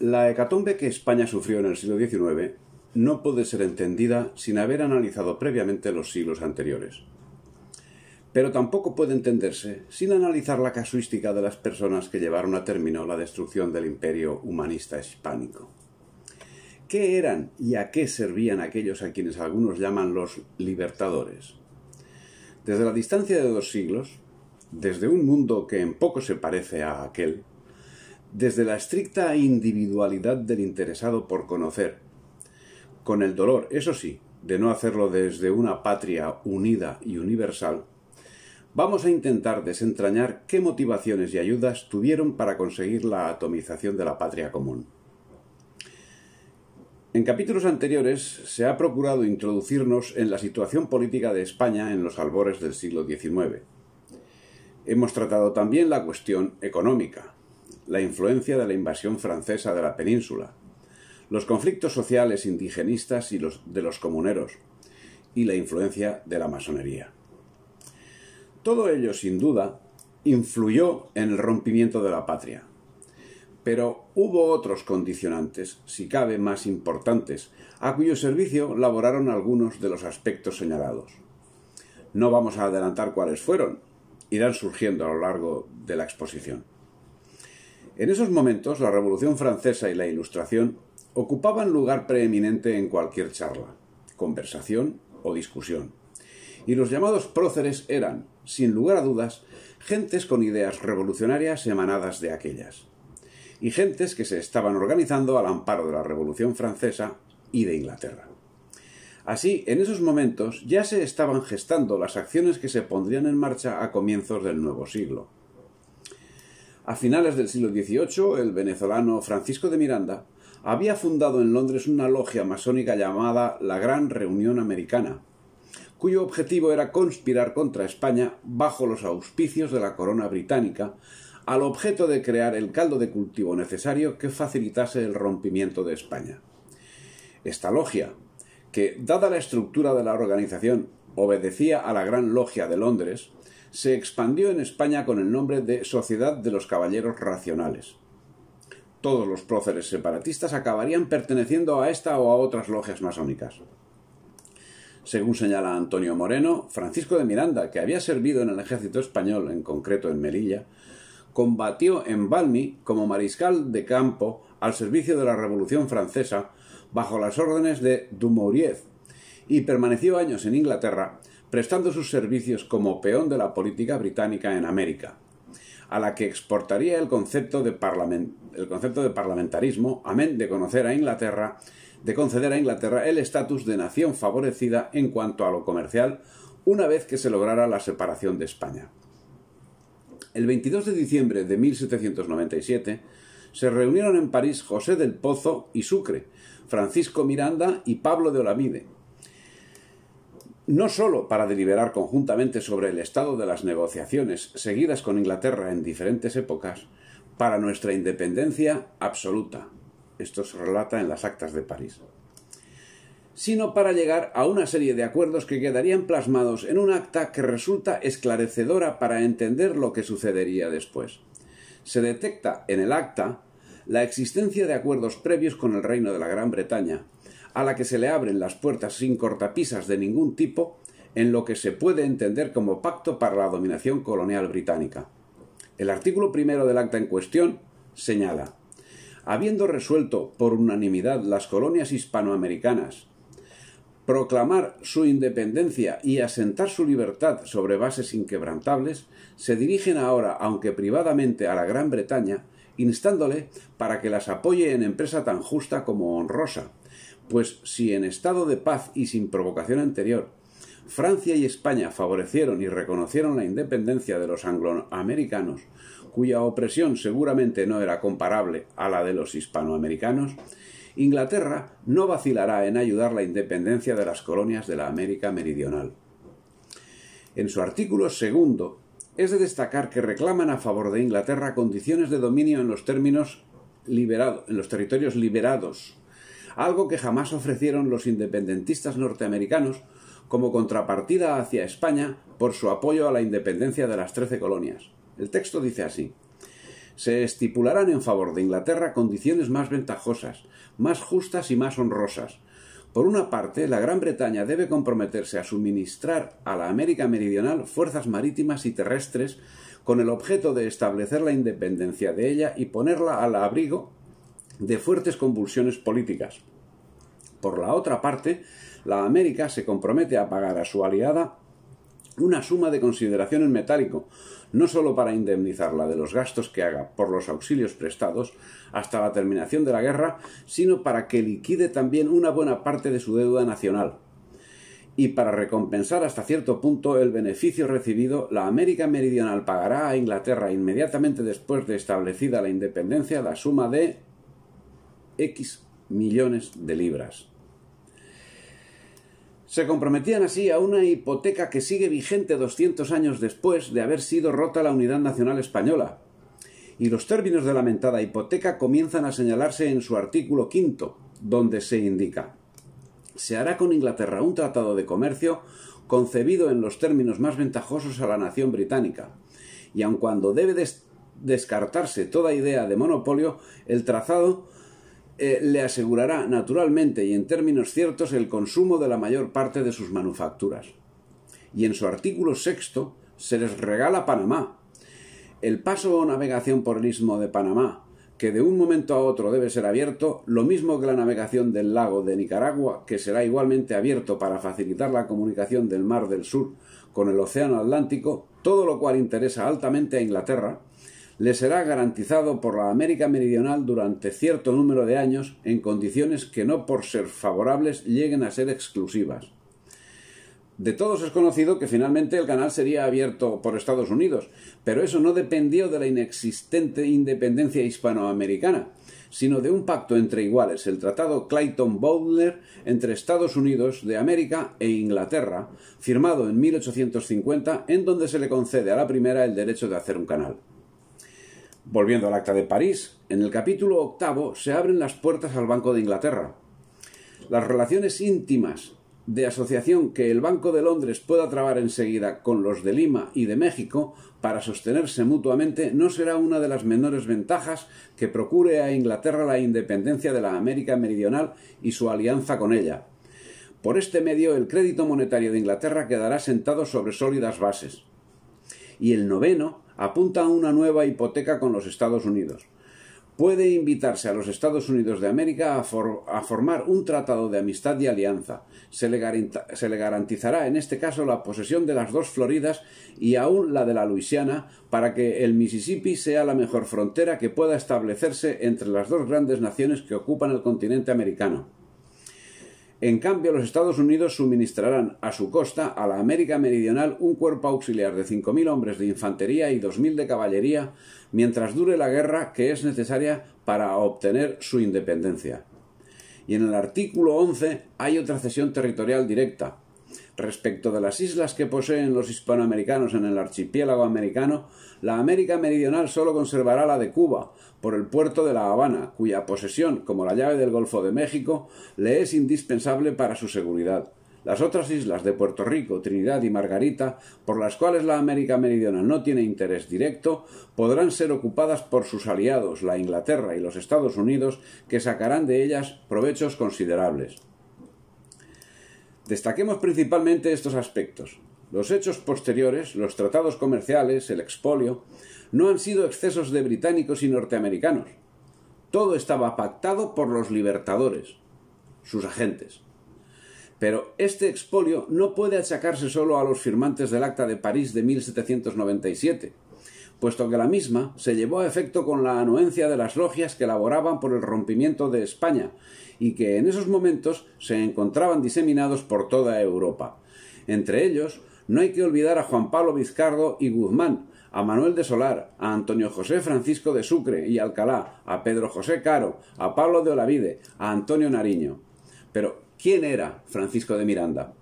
La hecatombe que España sufrió en el siglo XIX no puede ser entendida sin haber analizado previamente los siglos anteriores. Pero tampoco puede entenderse sin analizar la casuística de las personas que llevaron a término la destrucción del imperio humanista hispánico. ¿Qué eran y a qué servían aquellos a quienes algunos llaman los libertadores? Desde la distancia de dos siglos, desde un mundo que en poco se parece a aquel, desde la estricta individualidad del interesado por conocer, con el dolor, eso sí, de no hacerlo desde una patria unida y universal, vamos a intentar desentrañar qué motivaciones y ayudas tuvieron para conseguir la atomización de la patria común. En capítulos anteriores se ha procurado introducirnos en la situación política de España en los albores del siglo XIX. Hemos tratado también la cuestión económica, la influencia de la invasión francesa de la península, los conflictos sociales indigenistas y los de los comuneros, y la influencia de la masonería. Todo ello, sin duda, influyó en el rompimiento de la patria. Pero hubo otros condicionantes, si cabe más importantes, a cuyo servicio laboraron algunos de los aspectos señalados. No vamos a adelantar cuáles fueron, irán surgiendo a lo largo de la exposición. En esos momentos la Revolución Francesa y la Ilustración ocupaban lugar preeminente en cualquier charla, conversación o discusión. Y los llamados próceres eran, sin lugar a dudas, gentes con ideas revolucionarias emanadas de aquellas, y gentes que se estaban organizando al amparo de la Revolución Francesa y de Inglaterra. Así, en esos momentos ya se estaban gestando las acciones que se pondrían en marcha a comienzos del nuevo siglo a finales del siglo XVIII, el venezolano Francisco de Miranda había fundado en Londres una logia masónica llamada la Gran Reunión Americana, cuyo objetivo era conspirar contra España bajo los auspicios de la corona británica, al objeto de crear el caldo de cultivo necesario que facilitase el rompimiento de España. Esta logia, que, dada la estructura de la organización, obedecía a la Gran Logia de Londres, se expandió en España con el nombre de Sociedad de los Caballeros Racionales. Todos los próceres separatistas acabarían perteneciendo a esta o a otras logias masónicas. Según señala Antonio Moreno, Francisco de Miranda, que había servido en el ejército español, en concreto en Melilla, combatió en Valmy como mariscal de campo al servicio de la Revolución Francesa bajo las órdenes de Dumouriez y permaneció años en Inglaterra prestando sus servicios como peón de la política británica en América, a la que exportaría el concepto de, el concepto de parlamentarismo, amén de conocer a Inglaterra, de conceder a Inglaterra el estatus de nación favorecida en cuanto a lo comercial una vez que se lograra la separación de España. El 22 de diciembre de 1797 se reunieron en París José del Pozo y Sucre, Francisco Miranda y Pablo de Olamide, no sólo para deliberar conjuntamente sobre el estado de las negociaciones seguidas con Inglaterra en diferentes épocas, para nuestra independencia absoluta. Esto se relata en las actas de París sino para llegar a una serie de acuerdos que quedarían plasmados en un acta que resulta esclarecedora para entender lo que sucedería después. Se detecta en el acta la existencia de acuerdos previos con el Reino de la Gran Bretaña, a la que se le abren las puertas sin cortapisas de ningún tipo en lo que se puede entender como pacto para la dominación colonial británica. El artículo primero del acta en cuestión señala Habiendo resuelto por unanimidad las colonias hispanoamericanas proclamar su independencia y asentar su libertad sobre bases inquebrantables, se dirigen ahora, aunque privadamente, a la Gran Bretaña, instándole para que las apoye en empresa tan justa como honrosa, pues si en estado de paz y sin provocación anterior Francia y España favorecieron y reconocieron la independencia de los angloamericanos, cuya opresión seguramente no era comparable a la de los hispanoamericanos, Inglaterra no vacilará en ayudar la independencia de las colonias de la América Meridional. En su artículo segundo, es de destacar que reclaman a favor de Inglaterra condiciones de dominio en los términos en los territorios liberados algo que jamás ofrecieron los independentistas norteamericanos como contrapartida hacia España por su apoyo a la independencia de las Trece Colonias. El texto dice así se estipularán en favor de Inglaterra condiciones más ventajosas, más justas y más honrosas. Por una parte, la Gran Bretaña debe comprometerse a suministrar a la América Meridional fuerzas marítimas y terrestres con el objeto de establecer la independencia de ella y ponerla al abrigo de fuertes convulsiones políticas. Por la otra parte, la América se compromete a pagar a su aliada una suma de consideración en metálico, no sólo para indemnizarla de los gastos que haga por los auxilios prestados hasta la terminación de la guerra, sino para que liquide también una buena parte de su deuda nacional. Y para recompensar hasta cierto punto el beneficio recibido, la América Meridional pagará a Inglaterra inmediatamente después de establecida la independencia la suma de X millones de libras. Se comprometían así a una hipoteca que sigue vigente 200 años después de haber sido rota la unidad nacional española. Y los términos de la lamentada hipoteca comienzan a señalarse en su artículo quinto, donde se indica se hará con Inglaterra un tratado de comercio concebido en los términos más ventajosos a la nación británica, y aun cuando debe descartarse toda idea de monopolio, el trazado eh, le asegurará naturalmente y en términos ciertos el consumo de la mayor parte de sus manufacturas. Y en su artículo sexto se les regala Panamá. El paso o navegación por el istmo de Panamá, que de un momento a otro debe ser abierto, lo mismo que la navegación del lago de Nicaragua, que será igualmente abierto para facilitar la comunicación del Mar del Sur con el Océano Atlántico, todo lo cual interesa altamente a Inglaterra, le será garantizado por la América Meridional durante cierto número de años en condiciones que no por ser favorables lleguen a ser exclusivas. De todos es conocido que finalmente el canal sería abierto por Estados Unidos, pero eso no dependió de la inexistente independencia hispanoamericana, sino de un pacto entre iguales, el Tratado Clayton-Bowler entre Estados Unidos de América e Inglaterra, firmado en 1850, en donde se le concede a la primera el derecho de hacer un canal. Volviendo al Acta de París, en el capítulo octavo se abren las puertas al Banco de Inglaterra. Las relaciones íntimas de asociación que el Banco de Londres pueda trabar enseguida con los de Lima y de México para sostenerse mutuamente no será una de las menores ventajas que procure a Inglaterra la independencia de la América Meridional y su alianza con ella. Por este medio el crédito monetario de Inglaterra quedará sentado sobre sólidas bases. Y el noveno apunta a una nueva hipoteca con los Estados Unidos. Puede invitarse a los Estados Unidos de América a, formar un tratado de amistad y alianza. Se le, garantizará en este caso la posesión de las dos Floridas y aún la de la Luisiana para que el Mississippi sea la mejor frontera que pueda establecerse entre las dos grandes naciones que ocupan el continente americano. En cambio, los Estados Unidos suministrarán a su costa a la América Meridional un cuerpo auxiliar de 5.000 hombres de infantería y 2.000 de caballería mientras dure la guerra que es necesaria para obtener su independencia. Y en el artículo 11 hay otra cesión territorial directa, Respecto de las islas que poseen los hispanoamericanos en el archipiélago americano, la América Meridional solo conservará la de Cuba, por el puerto de La Habana, cuya posesión, como la llave del Golfo de México, le es indispensable para su seguridad. Las otras islas de Puerto Rico, Trinidad y Margarita, por las cuales la América Meridional no tiene interés directo, podrán ser ocupadas por sus aliados, la Inglaterra y los Estados Unidos, que sacarán de ellas provechos considerables. Destaquemos principalmente estos aspectos. Los hechos posteriores, los tratados comerciales, el expolio, no han sido excesos de británicos y norteamericanos. Todo estaba pactado por los libertadores, sus agentes. Pero este expolio no puede achacarse solo a los firmantes del Acta de París de 1797 puesto que la misma se llevó a efecto con la anuencia de las logias que laboraban por el rompimiento de España y que en esos momentos se encontraban diseminados por toda Europa. Entre ellos, no hay que olvidar a Juan Pablo Vizcardo y Guzmán, a Manuel de Solar, a Antonio José Francisco de Sucre y Alcalá, a Pedro José Caro, a Pablo de Olavide, a Antonio Nariño. Pero, ¿quién era Francisco de Miranda?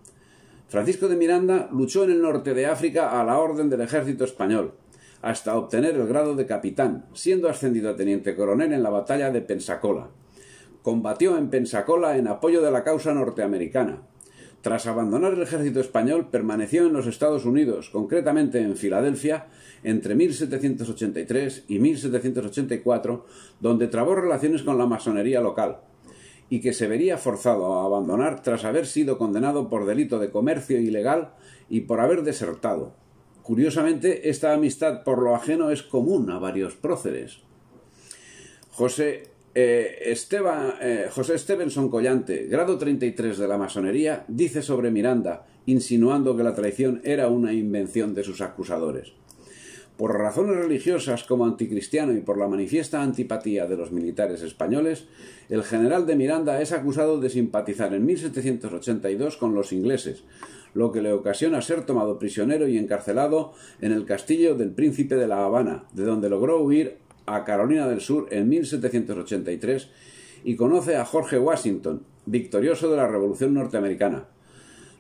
Francisco de Miranda luchó en el norte de África a la orden del ejército español, hasta obtener el grado de capitán, siendo ascendido a teniente coronel en la batalla de Pensacola. Combatió en Pensacola en apoyo de la causa norteamericana. Tras abandonar el ejército español, permaneció en los Estados Unidos, concretamente en Filadelfia, entre 1783 y 1784, donde trabó relaciones con la masonería local y que se vería forzado a abandonar tras haber sido condenado por delito de comercio ilegal y por haber desertado. Curiosamente, esta amistad por lo ajeno es común a varios próceres. José, eh, eh, José Stevenson Collante, grado 33 de la masonería, dice sobre Miranda, insinuando que la traición era una invención de sus acusadores. Por razones religiosas como anticristiano y por la manifiesta antipatía de los militares españoles, el general de Miranda es acusado de simpatizar en 1782 con los ingleses, lo que le ocasiona ser tomado prisionero y encarcelado en el castillo del príncipe de La Habana, de donde logró huir a Carolina del Sur en 1783 y conoce a Jorge Washington, victorioso de la Revolución norteamericana.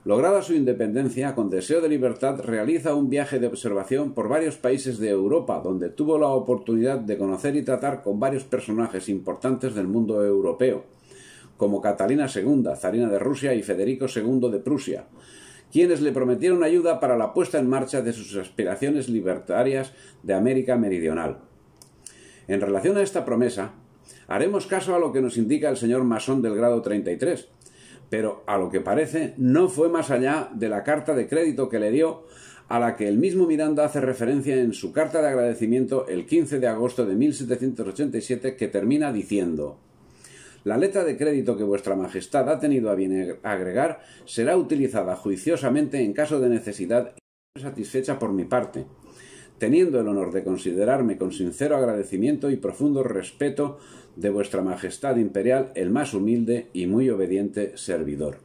Lograda su independencia, con deseo de libertad, realiza un viaje de observación por varios países de Europa, donde tuvo la oportunidad de conocer y tratar con varios personajes importantes del mundo europeo, como Catalina II, zarina de Rusia, y Federico II de Prusia quienes le prometieron ayuda para la puesta en marcha de sus aspiraciones libertarias de América Meridional. En relación a esta promesa, haremos caso a lo que nos indica el señor Masón del grado 33, pero a lo que parece no fue más allá de la carta de crédito que le dio a la que el mismo Miranda hace referencia en su carta de agradecimiento el 15 de agosto de 1787 que termina diciendo la letra de crédito que vuestra majestad ha tenido a bien agregar será utilizada juiciosamente en caso de necesidad y satisfecha por mi parte teniendo el honor de considerarme con sincero agradecimiento y profundo respeto de vuestra Majestad Imperial el más humilde y muy obediente servidor.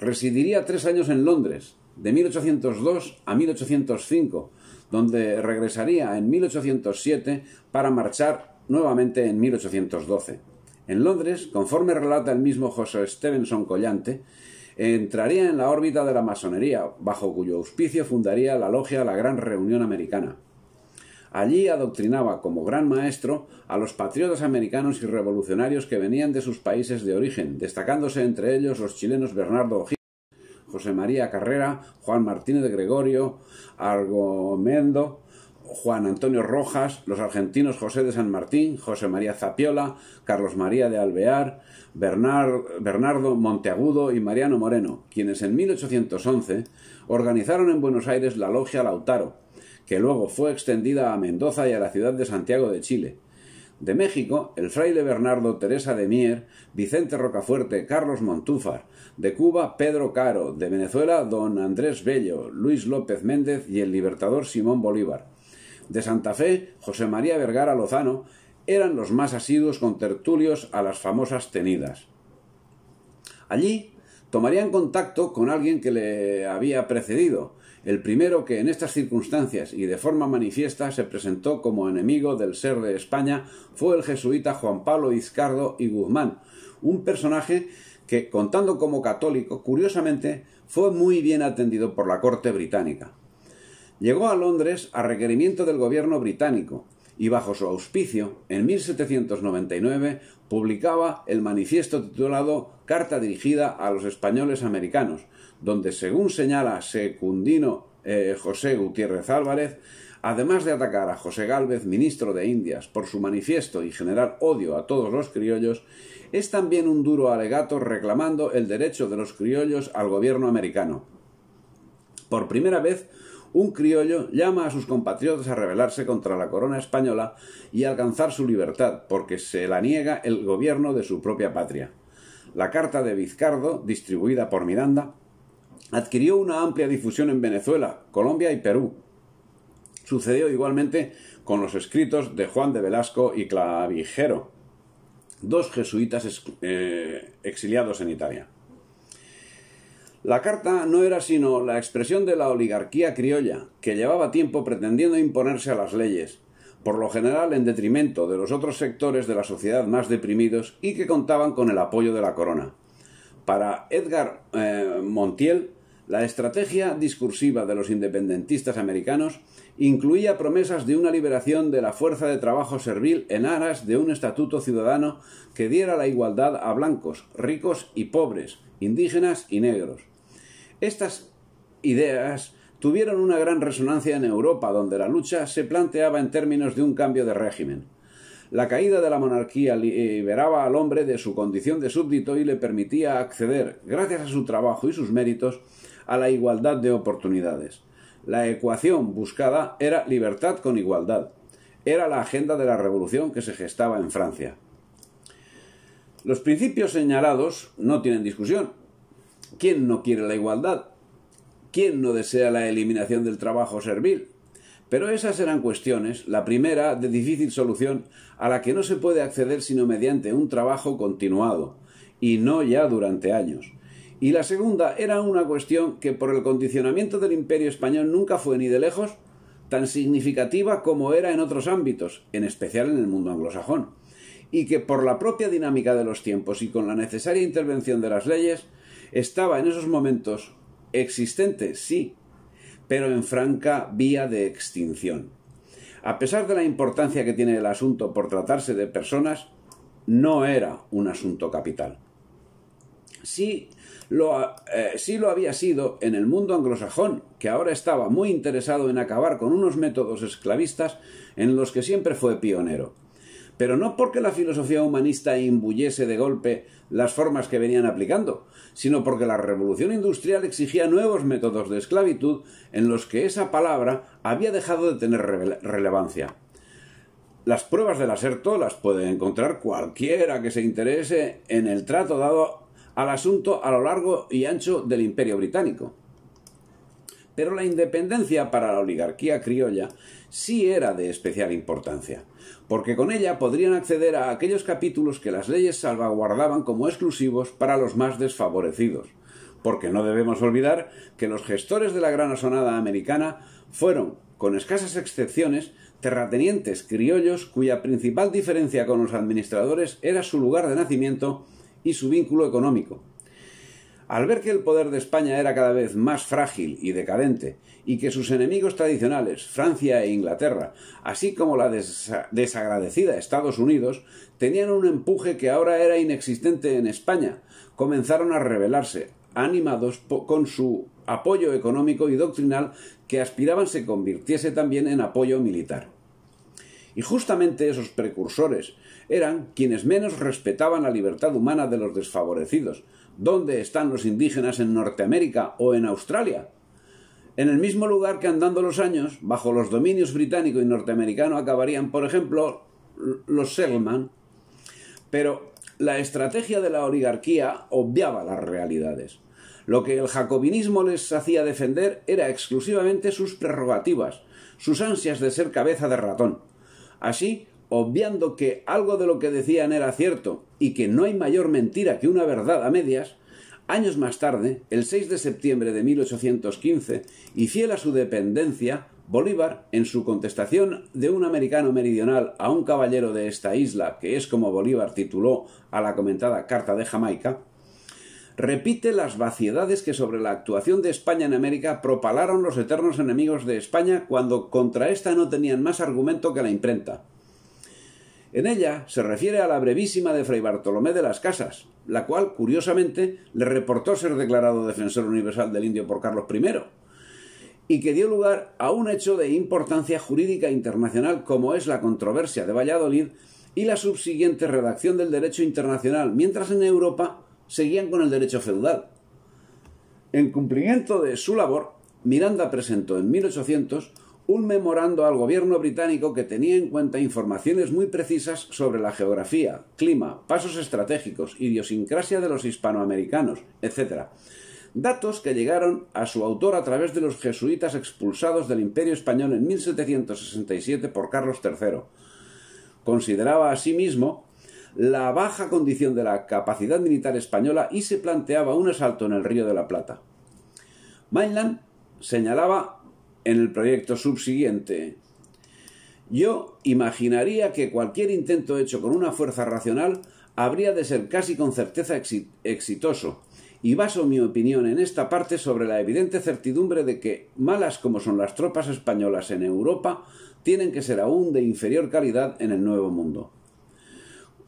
Residiría tres años en Londres, de 1802 a 1805, donde regresaría en 1807 para marchar nuevamente en 1812. En Londres, conforme relata el mismo José Stevenson Collante, entraría en la órbita de la masonería, bajo cuyo auspicio fundaría la logia de la Gran Reunión Americana. Allí adoctrinaba como gran maestro a los patriotas americanos y revolucionarios que venían de sus países de origen, destacándose entre ellos los chilenos Bernardo O'Higgins, José María Carrera, Juan Martínez de Gregorio, Argomendo, Juan Antonio Rojas, los argentinos José de San Martín, José María Zapiola, Carlos María de Alvear, Bernardo Monteagudo y Mariano Moreno, quienes en 1811 organizaron en Buenos Aires la Logia Lautaro, que luego fue extendida a Mendoza y a la ciudad de Santiago de Chile. De México, el fraile Bernardo Teresa de Mier, Vicente Rocafuerte, Carlos Montúfar, de Cuba, Pedro Caro, de Venezuela, don Andrés Bello, Luis López Méndez y el libertador Simón Bolívar. De Santa Fe, José María Vergara Lozano eran los más asiduos con tertulios a las famosas tenidas. Allí tomarían contacto con alguien que le había precedido, el primero que en estas circunstancias y de forma manifiesta se presentó como enemigo del ser de España fue el jesuita Juan Pablo Izcardo y Guzmán, un personaje que, contando como católico, curiosamente, fue muy bien atendido por la corte británica llegó a Londres a requerimiento del gobierno británico y bajo su auspicio, en 1799, publicaba el manifiesto titulado Carta dirigida a los españoles americanos, donde, según señala Secundino eh, José Gutiérrez Álvarez, además de atacar a José Gálvez, ministro de Indias, por su manifiesto y generar odio a todos los criollos, es también un duro alegato reclamando el derecho de los criollos al gobierno americano. Por primera vez, un criollo llama a sus compatriotas a rebelarse contra la corona española y alcanzar su libertad, porque se la niega el gobierno de su propia patria. La carta de Vizcardo, distribuida por Miranda, adquirió una amplia difusión en Venezuela, Colombia y Perú. Sucedió igualmente con los escritos de Juan de Velasco y Clavijero, dos jesuitas eh, exiliados en Italia. La carta no era sino la expresión de la oligarquía criolla, que llevaba tiempo pretendiendo imponerse a las leyes, por lo general en detrimento de los otros sectores de la sociedad más deprimidos y que contaban con el apoyo de la corona. Para Edgar eh, Montiel, la estrategia discursiva de los independentistas americanos incluía promesas de una liberación de la fuerza de trabajo servil en aras de un estatuto ciudadano que diera la igualdad a blancos, ricos y pobres, indígenas y negros estas ideas tuvieron una gran resonancia en Europa, donde la lucha se planteaba en términos de un cambio de régimen. La caída de la monarquía liberaba al hombre de su condición de súbdito y le permitía acceder, gracias a su trabajo y sus méritos, a la igualdad de oportunidades. La ecuación buscada era libertad con igualdad. Era la agenda de la revolución que se gestaba en Francia. Los principios señalados no tienen discusión, ¿Quién no quiere la igualdad? ¿Quién no desea la eliminación del trabajo servil? Pero esas eran cuestiones, la primera de difícil solución, a la que no se puede acceder sino mediante un trabajo continuado, y no ya durante años. Y la segunda era una cuestión que por el condicionamiento del imperio español nunca fue ni de lejos tan significativa como era en otros ámbitos, en especial en el mundo anglosajón, y que por la propia dinámica de los tiempos y con la necesaria intervención de las leyes, estaba en esos momentos existente, sí, pero en franca vía de extinción. A pesar de la importancia que tiene el asunto por tratarse de personas, no era un asunto capital. Sí lo, eh, sí lo había sido en el mundo anglosajón, que ahora estaba muy interesado en acabar con unos métodos esclavistas en los que siempre fue pionero pero no porque la filosofía humanista imbuyese de golpe las formas que venían aplicando, sino porque la revolución industrial exigía nuevos métodos de esclavitud en los que esa palabra había dejado de tener relevancia. Las pruebas del aserto las puede encontrar cualquiera que se interese en el trato dado al asunto a lo largo y ancho del imperio británico. Pero la independencia para la oligarquía criolla sí era de especial importancia, porque con ella podrían acceder a aquellos capítulos que las leyes salvaguardaban como exclusivos para los más desfavorecidos, porque no debemos olvidar que los gestores de la gran asonada americana fueron, con escasas excepciones, terratenientes criollos cuya principal diferencia con los administradores era su lugar de nacimiento y su vínculo económico, al ver que el poder de España era cada vez más frágil y decadente, y que sus enemigos tradicionales, Francia e Inglaterra, así como la desagradecida Estados Unidos, tenían un empuje que ahora era inexistente en España, comenzaron a rebelarse, animados con su apoyo económico y doctrinal que aspiraban se convirtiese también en apoyo militar. Y justamente esos precursores eran quienes menos respetaban la libertad humana de los desfavorecidos, ¿Dónde están los indígenas en Norteamérica o en Australia? En el mismo lugar que andando los años, bajo los dominios británico y norteamericano, acabarían, por ejemplo, los Selman. Pero la estrategia de la oligarquía obviaba las realidades. Lo que el jacobinismo les hacía defender era exclusivamente sus prerrogativas, sus ansias de ser cabeza de ratón. Así, obviando que algo de lo que decían era cierto y que no hay mayor mentira que una verdad a medias, años más tarde, el 6 de septiembre de 1815, y fiel a su dependencia, Bolívar, en su contestación de un americano meridional a un caballero de esta isla, que es como Bolívar tituló a la comentada Carta de Jamaica, repite las vaciedades que sobre la actuación de España en América propalaron los eternos enemigos de España cuando contra esta no tenían más argumento que la imprenta. En ella se refiere a la brevísima de Fray Bartolomé de las Casas, la cual, curiosamente, le reportó ser declarado defensor universal del indio por Carlos I, y que dio lugar a un hecho de importancia jurídica internacional como es la controversia de Valladolid y la subsiguiente redacción del derecho internacional, mientras en Europa seguían con el derecho feudal. En cumplimiento de su labor, Miranda presentó en 1800 un memorando al gobierno británico que tenía en cuenta informaciones muy precisas sobre la geografía, clima, pasos estratégicos, idiosincrasia de los hispanoamericanos, etc. Datos que llegaron a su autor a través de los jesuitas expulsados del Imperio Español en 1767 por Carlos III. Consideraba asimismo la baja condición de la capacidad militar española y se planteaba un asalto en el Río de la Plata. Mainland señalaba en el proyecto subsiguiente. Yo imaginaría que cualquier intento hecho con una fuerza racional habría de ser casi con certeza exitoso, y baso mi opinión en esta parte sobre la evidente certidumbre de que, malas como son las tropas españolas en Europa, tienen que ser aún de inferior calidad en el Nuevo Mundo.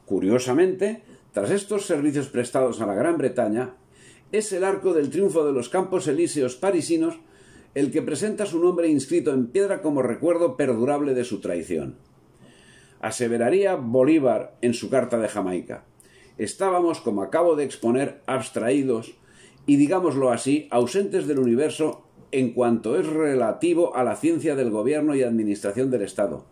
Curiosamente, tras estos servicios prestados a la Gran Bretaña, es el arco del triunfo de los campos elíseos parisinos el que presenta su nombre inscrito en piedra como recuerdo perdurable de su traición. Aseveraría Bolívar en su carta de Jamaica. Estábamos, como acabo de exponer, abstraídos y, digámoslo así, ausentes del universo en cuanto es relativo a la ciencia del gobierno y administración del Estado,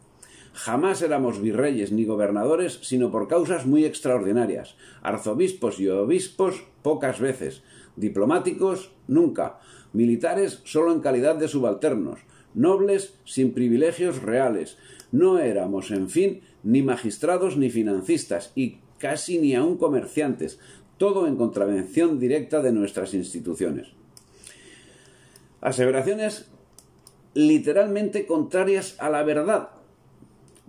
Jamás éramos virreyes ni gobernadores, sino por causas muy extraordinarias. Arzobispos y obispos pocas veces. Diplomáticos nunca. Militares solo en calidad de subalternos. Nobles sin privilegios reales. No éramos, en fin, ni magistrados ni financistas y casi ni aun comerciantes. Todo en contravención directa de nuestras instituciones. Aseveraciones literalmente contrarias a la verdad,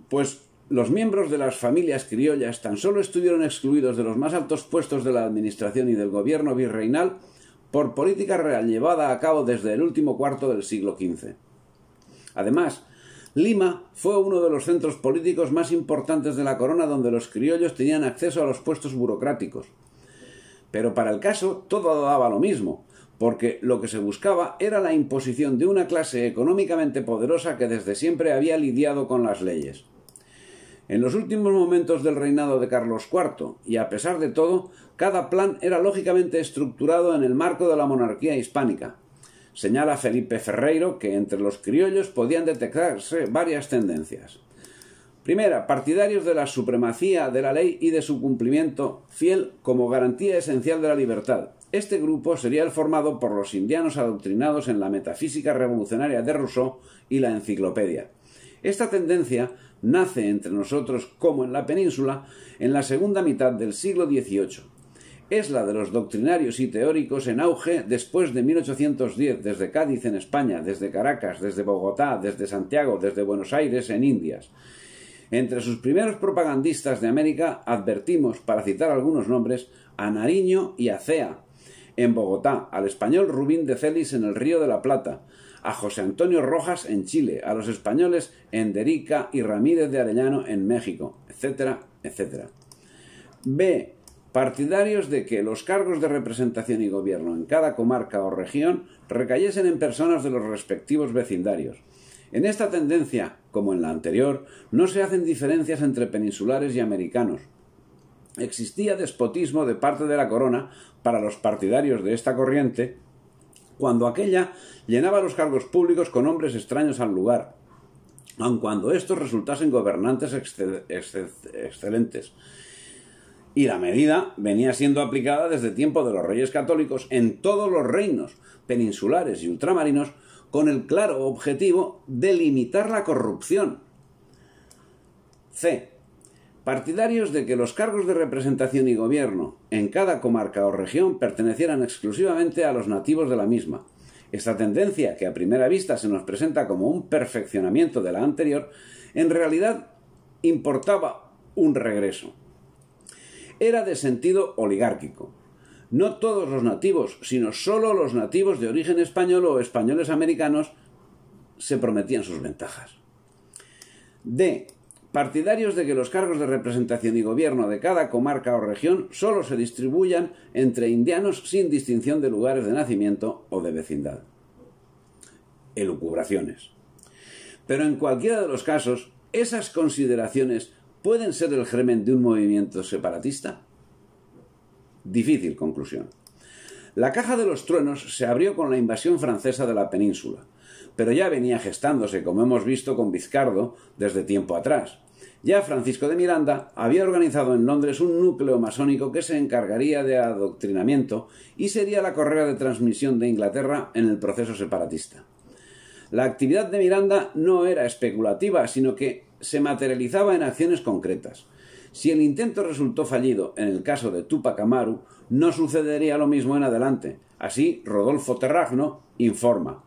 pues los miembros de las familias criollas tan solo estuvieron excluidos de los más altos puestos de la administración y del gobierno virreinal por política real llevada a cabo desde el último cuarto del siglo XV. Además, Lima fue uno de los centros políticos más importantes de la corona donde los criollos tenían acceso a los puestos burocráticos. Pero para el caso todo daba lo mismo, porque lo que se buscaba era la imposición de una clase económicamente poderosa que desde siempre había lidiado con las leyes. En los últimos momentos del reinado de Carlos IV, y a pesar de todo, cada plan era lógicamente estructurado en el marco de la monarquía hispánica. Señala Felipe Ferreiro que entre los criollos podían detectarse varias tendencias. Primera, partidarios de la supremacía de la ley y de su cumplimiento fiel como garantía esencial de la libertad. Este grupo sería el formado por los indianos adoctrinados en la metafísica revolucionaria de Rousseau y la enciclopedia. Esta tendencia nace entre nosotros como en la península en la segunda mitad del siglo XVIII. Es la de los doctrinarios y teóricos en auge después de 1810, desde Cádiz en España, desde Caracas, desde Bogotá, desde Santiago, desde Buenos Aires en Indias. Entre sus primeros propagandistas de América advertimos, para citar algunos nombres, a Nariño y a Cea, en Bogotá, al español Rubín de Celis en el Río de la Plata, a José Antonio Rojas en Chile, a los españoles Derica y Ramírez de Arellano en México, etcétera, etcétera. B. Partidarios de que los cargos de representación y gobierno en cada comarca o región recayesen en personas de los respectivos vecindarios. En esta tendencia, como en la anterior, no se hacen diferencias entre peninsulares y americanos. Existía despotismo de parte de la corona para los partidarios de esta corriente cuando aquella llenaba los cargos públicos con hombres extraños al lugar, aun cuando estos resultasen gobernantes excelentes. Y la medida venía siendo aplicada desde tiempo de los reyes católicos en todos los reinos peninsulares y ultramarinos con el claro objetivo de limitar la corrupción. C partidarios de que los cargos de representación y gobierno en cada comarca o región pertenecieran exclusivamente a los nativos de la misma. Esta tendencia, que a primera vista se nos presenta como un perfeccionamiento de la anterior, en realidad importaba un regreso. Era de sentido oligárquico. No todos los nativos, sino solo los nativos de origen español o españoles americanos, se prometían sus ventajas. D partidarios de que los cargos de representación y gobierno de cada comarca o región solo se distribuyan entre indianos sin distinción de lugares de nacimiento o de vecindad. Elucubraciones. Pero en cualquiera de los casos, esas consideraciones pueden ser el germen de un movimiento separatista? Difícil conclusión. La caja de los truenos se abrió con la invasión francesa de la península pero ya venía gestándose, como hemos visto con Vizcardo, desde tiempo atrás. Ya Francisco de Miranda había organizado en Londres un núcleo masónico que se encargaría de adoctrinamiento y sería la correa de transmisión de Inglaterra en el proceso separatista. La actividad de Miranda no era especulativa, sino que se materializaba en acciones concretas. Si el intento resultó fallido en el caso de Tupac Amaru, no sucedería lo mismo en adelante. Así, Rodolfo Terragno informa.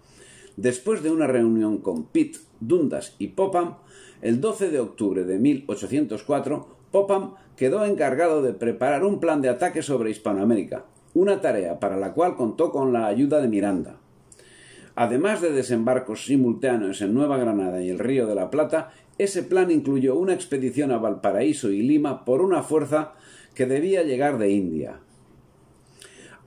Después de una reunión con Pitt, Dundas y Popham, el 12 de octubre de 1804, Popham quedó encargado de preparar un plan de ataque sobre Hispanoamérica, una tarea para la cual contó con la ayuda de Miranda. Además de desembarcos simultáneos en Nueva Granada y el Río de la Plata, ese plan incluyó una expedición a Valparaíso y Lima por una fuerza que debía llegar de India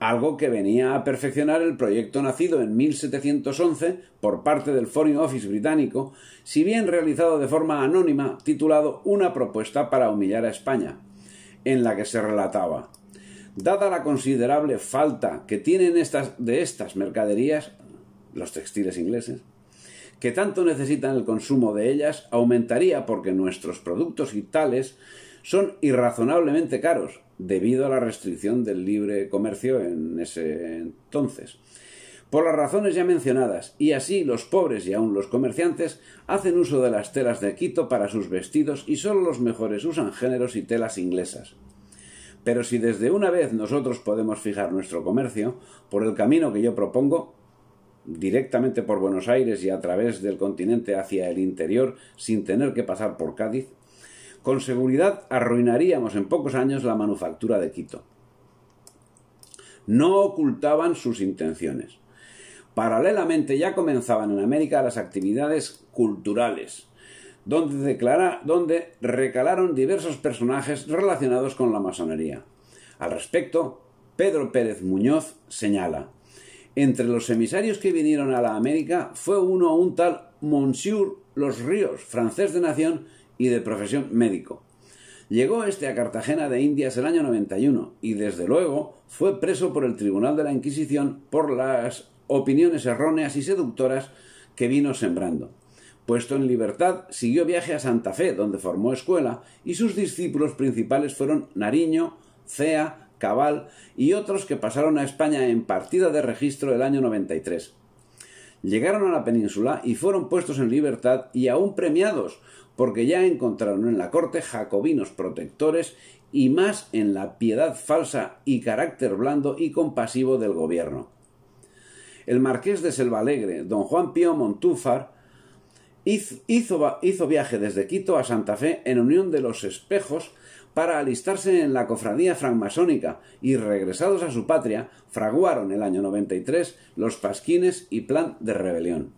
algo que venía a perfeccionar el proyecto nacido en 1711 por parte del Foreign Office británico, si bien realizado de forma anónima, titulado Una propuesta para humillar a España, en la que se relataba Dada la considerable falta que tienen de estas mercaderías, los textiles ingleses, que tanto necesitan el consumo de ellas, aumentaría porque nuestros productos y tales son irrazonablemente caros, debido a la restricción del libre comercio en ese entonces. Por las razones ya mencionadas, y así los pobres y aún los comerciantes hacen uso de las telas de Quito para sus vestidos y solo los mejores usan géneros y telas inglesas. Pero si desde una vez nosotros podemos fijar nuestro comercio, por el camino que yo propongo, directamente por Buenos Aires y a través del continente hacia el interior sin tener que pasar por Cádiz, con seguridad arruinaríamos en pocos años la manufactura de Quito. No ocultaban sus intenciones. Paralelamente ya comenzaban en América las actividades culturales, donde, declara, donde recalaron diversos personajes relacionados con la masonería. Al respecto, Pedro Pérez Muñoz señala, entre los emisarios que vinieron a la América fue uno un tal Monsieur Los Ríos, francés de nación, y de profesión médico. Llegó este a Cartagena de Indias el año 91 y desde luego fue preso por el Tribunal de la Inquisición por las opiniones erróneas y seductoras que vino sembrando. Puesto en libertad, siguió viaje a Santa Fe, donde formó escuela, y sus discípulos principales fueron Nariño, Cea, Cabal y otros que pasaron a España en partida de registro el año 93. Llegaron a la península y fueron puestos en libertad y aún premiados porque ya encontraron en la corte jacobinos protectores y más en la piedad falsa y carácter blando y compasivo del gobierno. El marqués de Selvalegre, don Juan Pío Montúfar, hizo, viaje desde Quito a Santa Fe en unión de los espejos para alistarse en la cofradía francmasónica y regresados a su patria, fraguaron el año 93 los pasquines y plan de rebelión.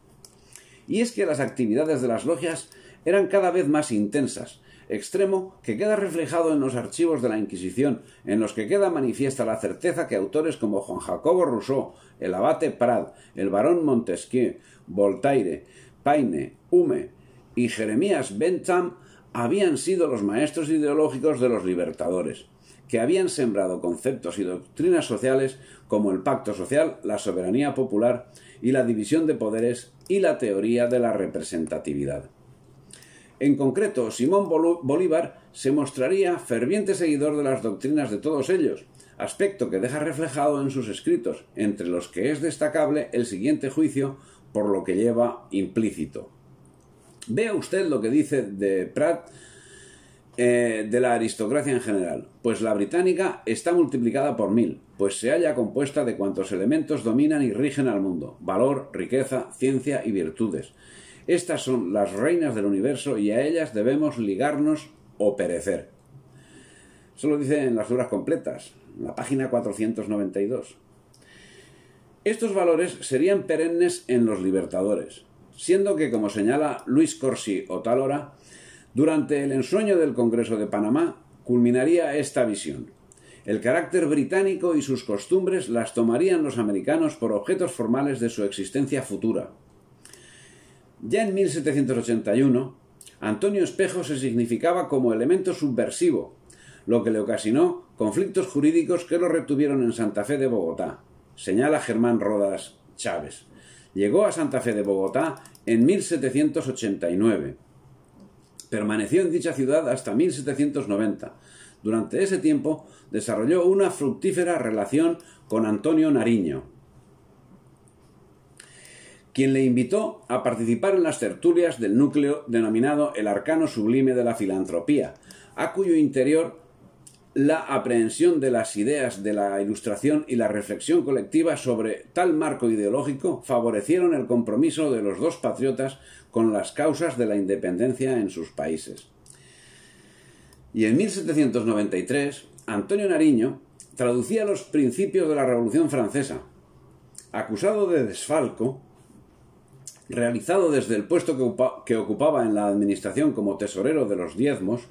Y es que las actividades de las logias eran cada vez más intensas, extremo que queda reflejado en los archivos de la Inquisición, en los que queda manifiesta la certeza que autores como Juan Jacobo Rousseau, el abate Prat, el barón Montesquieu, Voltaire, Paine, Hume y Jeremías Bentham habían sido los maestros ideológicos de los libertadores, que habían sembrado conceptos y doctrinas sociales como el pacto social, la soberanía popular y la división de poderes y la teoría de la representatividad. En concreto, Simón Bolívar se mostraría ferviente seguidor de las doctrinas de todos ellos, aspecto que deja reflejado en sus escritos, entre los que es destacable el siguiente juicio por lo que lleva implícito. Vea usted lo que dice de Pratt eh, de la aristocracia en general, pues la británica está multiplicada por mil, pues se halla compuesta de cuantos elementos dominan y rigen al mundo, valor, riqueza, ciencia y virtudes estas son las reinas del universo y a ellas debemos ligarnos o perecer. Eso lo dice en las obras completas, en la página 492. Estos valores serían perennes en los libertadores, siendo que, como señala Luis Corsi o Talora, durante el ensueño del Congreso de Panamá culminaría esta visión. El carácter británico y sus costumbres las tomarían los americanos por objetos formales de su existencia futura. Ya en 1781, Antonio Espejo se significaba como elemento subversivo, lo que le ocasionó conflictos jurídicos que lo retuvieron en Santa Fe de Bogotá, señala Germán Rodas Chávez. Llegó a Santa Fe de Bogotá en 1789. Permaneció en dicha ciudad hasta 1790. Durante ese tiempo desarrolló una fructífera relación con Antonio Nariño, quien le invitó a participar en las tertulias del núcleo denominado el Arcano Sublime de la Filantropía, a cuyo interior la aprehensión de las ideas de la Ilustración y la reflexión colectiva sobre tal marco ideológico favorecieron el compromiso de los dos patriotas con las causas de la independencia en sus países. Y en 1793, Antonio Nariño traducía los principios de la Revolución Francesa. Acusado de desfalco, realizado desde el puesto que ocupaba en la administración como tesorero de los diezmos,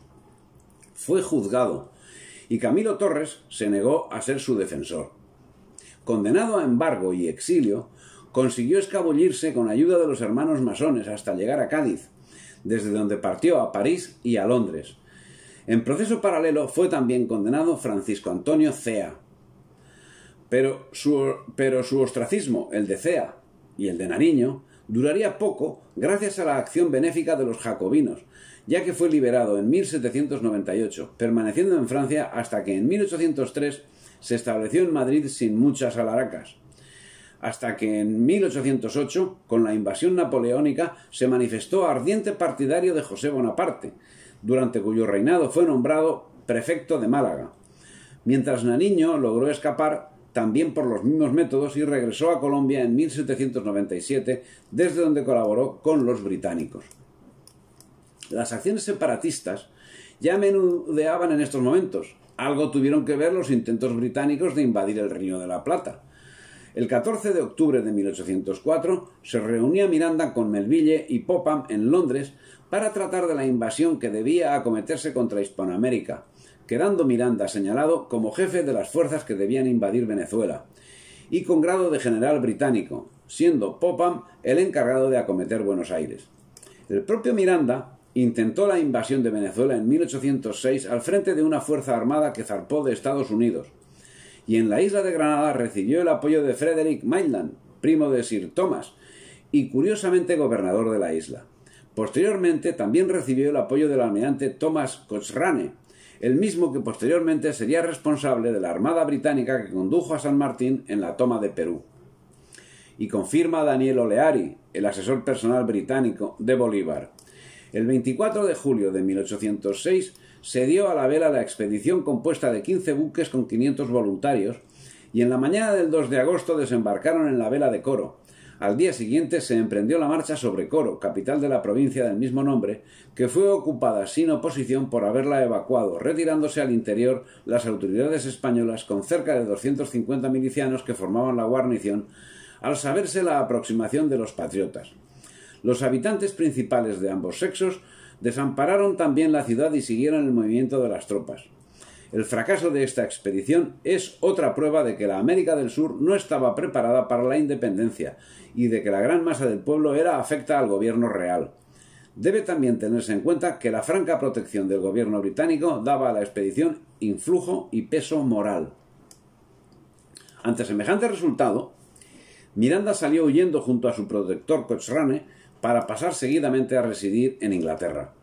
fue juzgado y Camilo Torres se negó a ser su defensor. Condenado a embargo y exilio, consiguió escabullirse con ayuda de los hermanos masones hasta llegar a Cádiz, desde donde partió a París y a Londres. En proceso paralelo fue también condenado Francisco Antonio Cea. Pero su, pero su ostracismo, el de Cea y el de Nariño, duraría poco gracias a la acción benéfica de los jacobinos, ya que fue liberado en 1798, permaneciendo en Francia hasta que en 1803 se estableció en Madrid sin muchas alaracas. Hasta que en 1808, con la invasión napoleónica, se manifestó ardiente partidario de José Bonaparte, durante cuyo reinado fue nombrado prefecto de Málaga. Mientras Naniño logró escapar, también por los mismos métodos y regresó a Colombia en 1797, desde donde colaboró con los británicos. Las acciones separatistas ya menudeaban en estos momentos. Algo tuvieron que ver los intentos británicos de invadir el Río de la Plata. El 14 de octubre de 1804 se reunía Miranda con Melville y Popham en Londres para tratar de la invasión que debía acometerse contra Hispanoamérica, quedando Miranda señalado como jefe de las fuerzas que debían invadir Venezuela, y con grado de general británico, siendo Popham el encargado de acometer Buenos Aires. El propio Miranda intentó la invasión de Venezuela en 1806 al frente de una fuerza armada que zarpó de Estados Unidos, y en la isla de Granada recibió el apoyo de Frederick Maitland, primo de Sir Thomas, y curiosamente gobernador de la isla. Posteriormente también recibió el apoyo del almirante Thomas Cochrane, el mismo que posteriormente sería responsable de la Armada Británica que condujo a San Martín en la toma de Perú. Y confirma Daniel Oleari, el asesor personal británico de Bolívar. El 24 de julio de 1806 se dio a la vela la expedición compuesta de 15 buques con 500 voluntarios y en la mañana del 2 de agosto desembarcaron en la vela de Coro, al día siguiente se emprendió la marcha sobre Coro, capital de la provincia del mismo nombre, que fue ocupada sin oposición por haberla evacuado, retirándose al interior las autoridades españolas con cerca de 250 milicianos que formaban la guarnición, al saberse la aproximación de los patriotas. Los habitantes principales de ambos sexos desampararon también la ciudad y siguieron el movimiento de las tropas. El fracaso de esta expedición es otra prueba de que la América del Sur no estaba preparada para la independencia y de que la gran masa del pueblo era afecta al gobierno real. Debe también tenerse en cuenta que la franca protección del gobierno británico daba a la expedición influjo y peso moral. Ante semejante resultado, Miranda salió huyendo junto a su protector Cochrane para pasar seguidamente a residir en Inglaterra.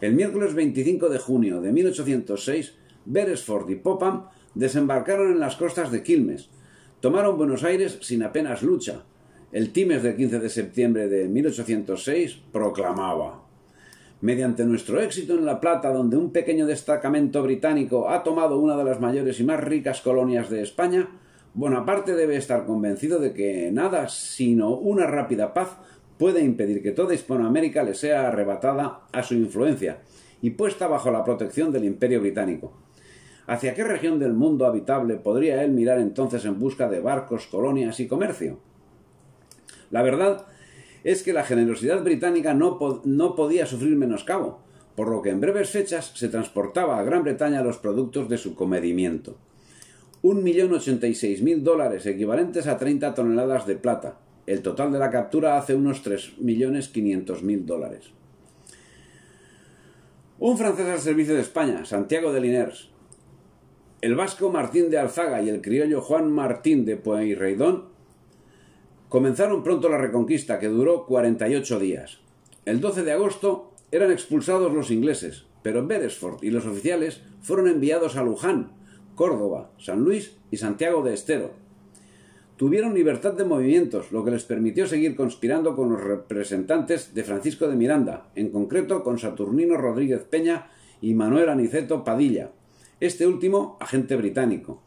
El miércoles 25 de junio de 1806 Beresford y Popham desembarcaron en las costas de Quilmes. Tomaron Buenos Aires sin apenas lucha. El Times del 15 de septiembre de 1806 proclamaba Mediante nuestro éxito en La Plata, donde un pequeño destacamento británico ha tomado una de las mayores y más ricas colonias de España, Bonaparte debe estar convencido de que nada sino una rápida paz puede impedir que toda Hispanoamérica le sea arrebatada a su influencia y puesta bajo la protección del Imperio Británico. ¿Hacia qué región del mundo habitable podría él mirar entonces en busca de barcos, colonias y comercio? La verdad es que la generosidad británica no, podía sufrir menoscabo, por lo que en breves fechas se transportaba a Gran Bretaña los productos de su comedimiento. 1.086.000 dólares, equivalentes a 30 toneladas de plata. El total de la captura hace unos 3.500.000 dólares. Un francés al servicio de España, Santiago de Liners el vasco Martín de Alzaga y el criollo Juan Martín de Pueyrredón comenzaron pronto la reconquista, que duró 48 días. El 12 de agosto eran expulsados los ingleses, pero Beresford y los oficiales fueron enviados a Luján, Córdoba, San Luis y Santiago de Estero. Tuvieron libertad de movimientos, lo que les permitió seguir conspirando con los representantes de Francisco de Miranda, en concreto con Saturnino Rodríguez Peña y Manuel Aniceto Padilla, este último agente británico,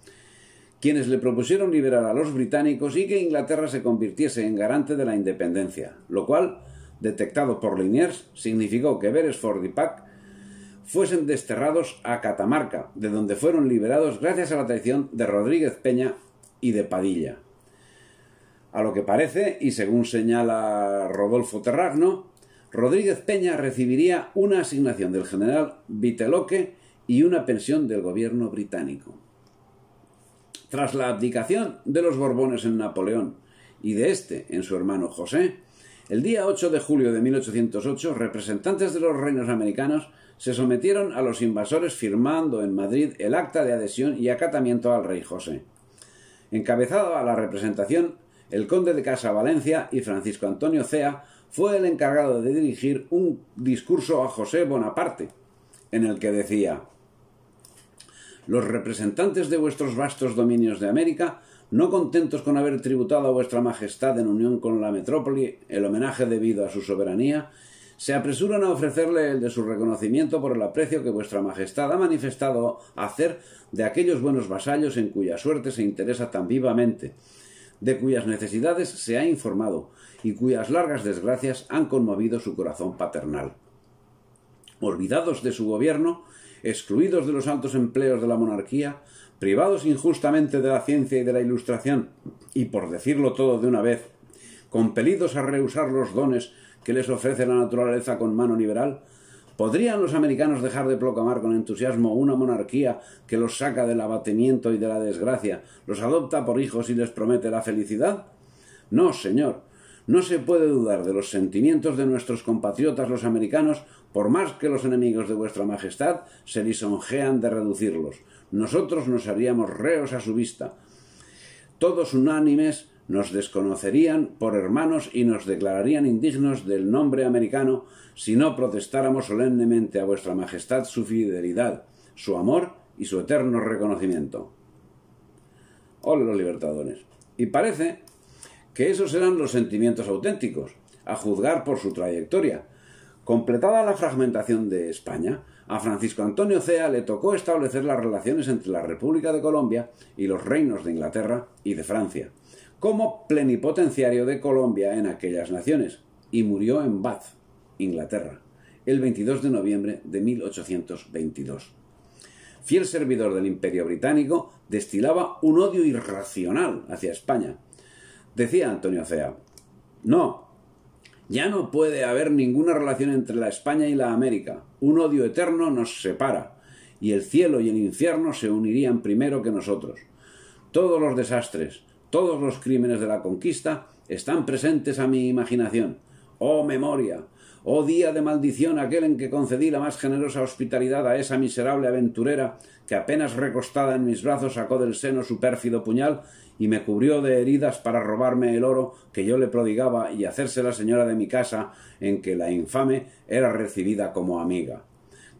quienes le propusieron liberar a los británicos y que Inglaterra se convirtiese en garante de la independencia, lo cual, detectado por Liniers, significó que Beresford y Pack fuesen desterrados a Catamarca, de donde fueron liberados gracias a la traición de Rodríguez Peña y de Padilla. A lo que parece, y según señala Rodolfo Terragno, Rodríguez Peña recibiría una asignación del general Viteloque y una pensión del gobierno británico. Tras la abdicación de los Borbones en Napoleón y de este en su hermano José, el día 8 de julio de 1808 representantes de los reinos americanos se sometieron a los invasores firmando en Madrid el acta de adhesión y acatamiento al rey José. Encabezado a la representación, el conde de Casa Valencia y Francisco Antonio Cea fue el encargado de dirigir un discurso a José Bonaparte, en el que decía los representantes de vuestros vastos dominios de América, no contentos con haber tributado a vuestra majestad en unión con la metrópoli el homenaje debido a su soberanía, se apresuran a ofrecerle el de su reconocimiento por el aprecio que vuestra majestad ha manifestado hacer de aquellos buenos vasallos en cuya suerte se interesa tan vivamente, de cuyas necesidades se ha informado y cuyas largas desgracias han conmovido su corazón paternal. Olvidados de su gobierno, excluidos de los altos empleos de la monarquía, privados injustamente de la ciencia y de la ilustración, y por decirlo todo de una vez, compelidos a rehusar los dones que les ofrece la naturaleza con mano liberal, ¿podrían los americanos dejar de proclamar con entusiasmo una monarquía que los saca del abatimiento y de la desgracia, los adopta por hijos y les promete la felicidad? No, señor, no se puede dudar de los sentimientos de nuestros compatriotas los americanos, por más que los enemigos de vuestra majestad se lisonjean de reducirlos. Nosotros nos haríamos reos a su vista. Todos unánimes nos desconocerían por hermanos y nos declararían indignos del nombre americano si no protestáramos solemnemente a vuestra majestad su fidelidad, su amor y su eterno reconocimiento. Hola los libertadores. Y parece que esos eran los sentimientos auténticos, a juzgar por su trayectoria. Completada la fragmentación de España, a Francisco Antonio Cea le tocó establecer las relaciones entre la República de Colombia y los reinos de Inglaterra y de Francia, como plenipotenciario de Colombia en aquellas naciones, y murió en Bath, Inglaterra, el 22 de noviembre de 1822. Fiel servidor del Imperio Británico, destilaba un odio irracional hacia España, Decía Antonio Cea, no, ya no puede haber ninguna relación entre la España y la América. Un odio eterno nos separa, y el cielo y el infierno se unirían primero que nosotros. Todos los desastres, todos los crímenes de la conquista están presentes a mi imaginación. Oh memoria, oh día de maldición aquel en que concedí la más generosa hospitalidad a esa miserable aventurera que apenas recostada en mis brazos sacó del seno su pérfido puñal y me cubrió de heridas para robarme el oro que yo le prodigaba y hacerse la señora de mi casa, en que la infame era recibida como amiga.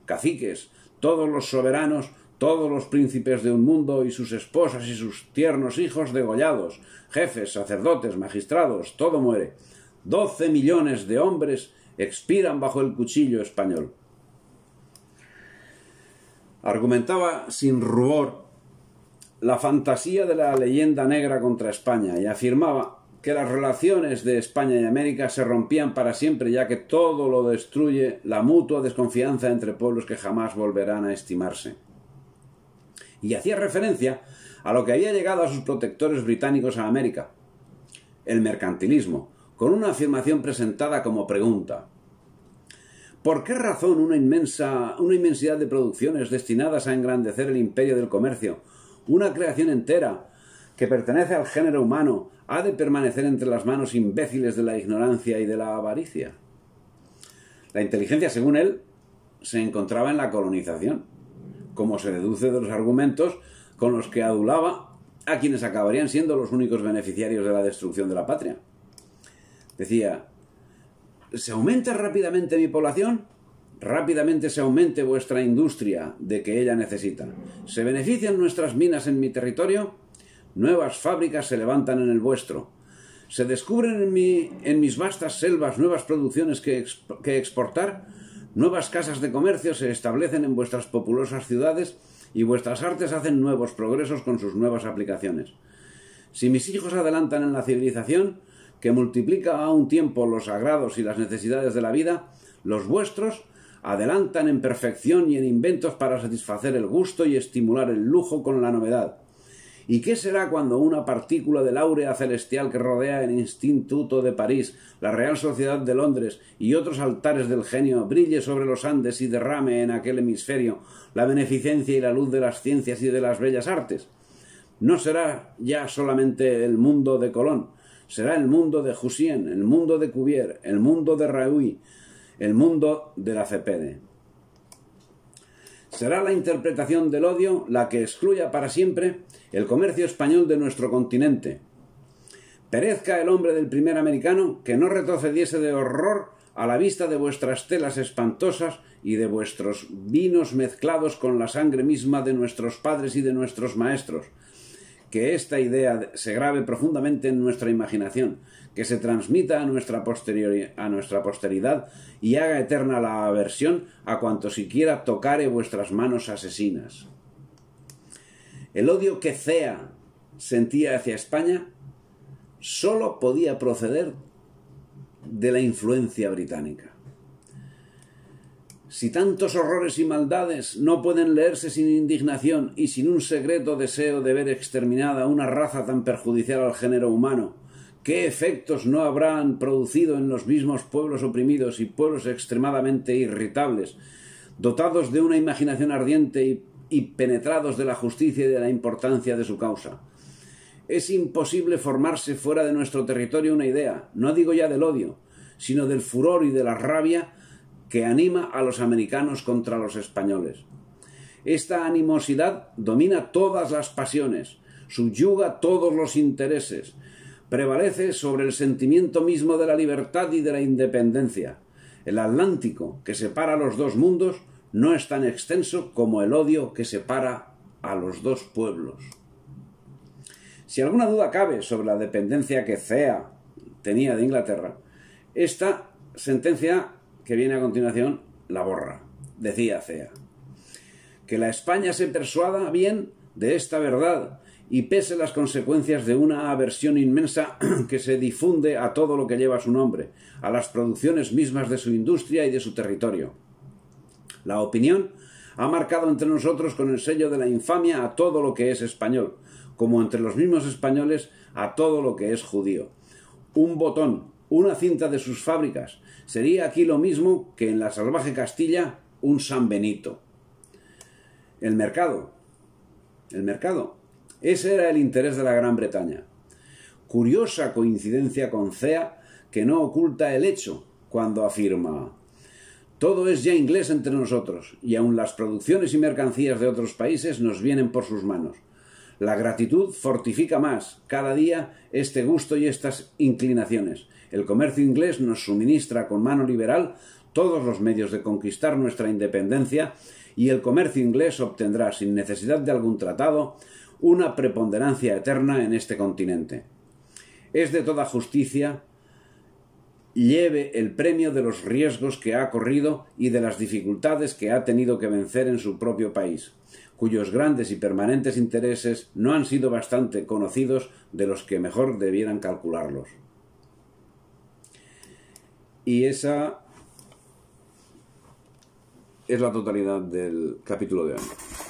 Caciques, todos los soberanos, todos los príncipes de un mundo y sus esposas y sus tiernos hijos degollados, jefes, sacerdotes, magistrados, todo muere. Doce millones de hombres expiran bajo el cuchillo español. Argumentaba sin rubor la fantasía de la leyenda negra contra España y afirmaba que las relaciones de España y América se rompían para siempre ya que todo lo destruye la mutua desconfianza entre pueblos que jamás volverán a estimarse. Y hacía referencia a lo que había llegado a sus protectores británicos a América, el mercantilismo, con una afirmación presentada como pregunta. ¿Por qué razón una, inmensa, una inmensidad de producciones destinadas a engrandecer el imperio del comercio una creación entera, que pertenece al género humano, ha de permanecer entre las manos imbéciles de la ignorancia y de la avaricia. La inteligencia, según él, se encontraba en la colonización, como se deduce de los argumentos con los que adulaba a quienes acabarían siendo los únicos beneficiarios de la destrucción de la patria. Decía, ¿se aumenta rápidamente mi población? rápidamente se aumente vuestra industria de que ella necesita. ¿Se benefician nuestras minas en mi territorio? Nuevas fábricas se levantan en el vuestro. ¿Se descubren en, en mis vastas selvas nuevas producciones que, que exportar? Nuevas casas de comercio se establecen en vuestras populosas ciudades y vuestras artes hacen nuevos progresos con sus nuevas aplicaciones. Si mis hijos adelantan en la civilización, que multiplica a un tiempo los sagrados y las necesidades de la vida, los vuestros adelantan en perfección y en inventos para satisfacer el gusto y estimular el lujo con la novedad. ¿Y qué será cuando una partícula del laurea celestial que rodea el Instituto de París, la Real Sociedad de Londres y otros altares del genio brille sobre los Andes y derrame en aquel hemisferio la beneficencia y la luz de las ciencias y de las bellas artes? No será ya solamente el mundo de Colón, será el mundo de Jussien, el mundo de Cuvier, el mundo de Raoult... El mundo de la CPD. Será la interpretación del odio la que excluya para siempre el comercio español de nuestro continente. Perezca el hombre del primer americano que no retrocediese de horror a la vista de vuestras telas espantosas y de vuestros vinos mezclados con la sangre misma de nuestros padres y de nuestros maestros. Que esta idea se grave profundamente en nuestra imaginación, que se transmita a nuestra, a nuestra posteridad y haga eterna la aversión a cuanto siquiera tocare vuestras manos asesinas. El odio que Cea sentía hacia España sólo podía proceder de la influencia británica. Si tantos horrores y maldades no pueden leerse sin indignación y sin un secreto deseo de ver exterminada una raza tan perjudicial al género humano, ¿Qué efectos no habrán producido en los mismos pueblos oprimidos y pueblos extremadamente irritables, dotados de una imaginación ardiente y, penetrados de la justicia y de la importancia de su causa? Es imposible formarse fuera de nuestro territorio una idea, no digo ya del odio, sino del furor y de la rabia que anima a los americanos contra los españoles. Esta animosidad domina todas las pasiones, subyuga todos los intereses, prevalece sobre el sentimiento mismo de la libertad y de la independencia. El Atlántico, que separa los dos mundos, no es tan extenso como el odio que separa a los dos pueblos. Si alguna duda cabe sobre la dependencia que CEA tenía de Inglaterra, esta sentencia que viene a continuación la borra. Decía CEA, que la España se persuada bien de esta verdad y pese las consecuencias de una aversión inmensa que se difunde a todo lo que lleva su nombre, a las producciones mismas de su industria y de su territorio. La opinión ha marcado entre nosotros con el sello de la infamia a todo lo que es español, como entre los mismos españoles a todo lo que es judío. Un botón, una cinta de sus fábricas, sería aquí lo mismo que en la salvaje Castilla un San Benito. El mercado. El mercado ese era el interés de la Gran Bretaña. Curiosa coincidencia con CEA que no oculta el hecho cuando afirma todo es ya inglés entre nosotros, y aun las producciones y mercancías de otros países nos vienen por sus manos. La gratitud fortifica más cada día este gusto y estas inclinaciones. El comercio inglés nos suministra con mano liberal todos los medios de conquistar nuestra independencia y el comercio inglés obtendrá, sin necesidad de algún tratado, una preponderancia eterna en este continente. Es de toda justicia lleve el premio de los riesgos que ha corrido y de las dificultades que ha tenido que vencer en su propio país, cuyos grandes y permanentes intereses no han sido bastante conocidos de los que mejor debieran calcularlos. Y esa es la totalidad del capítulo de hoy.